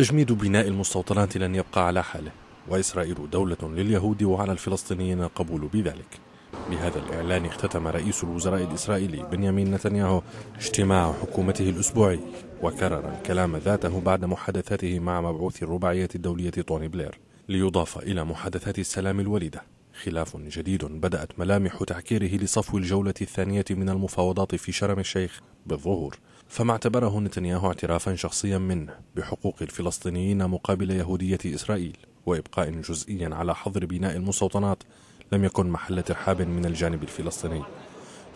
تجميد بناء المستوطنات لن يبقى على حاله وإسرائيل دولة لليهود وعلى الفلسطينيين القبول بذلك بهذا الإعلان اختتم رئيس الوزراء الإسرائيلي بنيامين نتنياهو اجتماع حكومته الأسبوعي وكرر الكلام ذاته بعد محادثاته مع مبعوث الرباعية الدولية طوني بلير ليضاف إلى محادثات السلام الوليدة خلاف جديد بدأت ملامح تعكيره لصفو الجولة الثانية من المفاوضات في شرم الشيخ بالظهور فما اعتبره نتنياهو اعترافا شخصيا منه بحقوق الفلسطينيين مقابل يهودية إسرائيل وإبقاء جزئيا على حظر بناء المستوطنات لم يكن محل ترحاب من الجانب الفلسطيني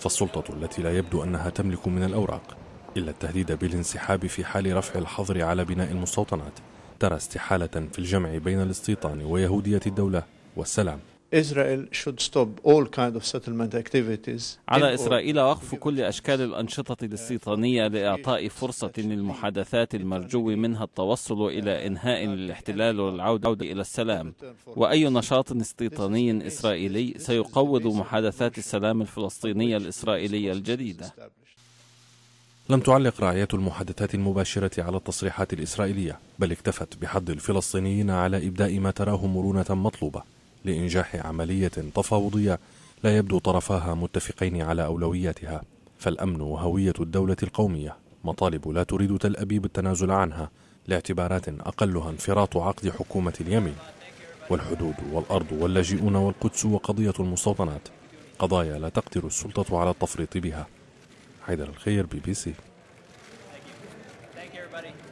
فالسلطة التي لا يبدو أنها تملك من الأوراق إلا التهديد بالانسحاب في حال رفع الحظر على بناء المستوطنات ترى استحالة في الجمع بين الاستيطان ويهودية الدولة والسلام على إسرائيل وقف كل أشكال الأنشطة الاستيطانية لإعطاء فرصة للمحادثات المرجو منها التوصل إلى إنهاء الاحتلال والعودة إلى السلام وأي نشاط استيطاني إسرائيلي سيقوض محادثات السلام الفلسطينية الإسرائيلية الجديدة لم تعلق رعاية المحادثات المباشرة على التصريحات الإسرائيلية بل اكتفت بحض الفلسطينيين على إبداء ما تراه مرونة مطلوبة لإنجاح عملية تفاوضية لا يبدو طرفاها متفقين على أولوياتها فالأمن وهوية الدولة القومية مطالب لا تريد تل أبيب التنازل عنها لاعتبارات أقلها انفراط عقد حكومة اليمين والحدود والأرض واللاجئون والقدس وقضية المستوطنات قضايا لا تقدر السلطة على التفريط بها حيدر الخير بي بي سي Thank you,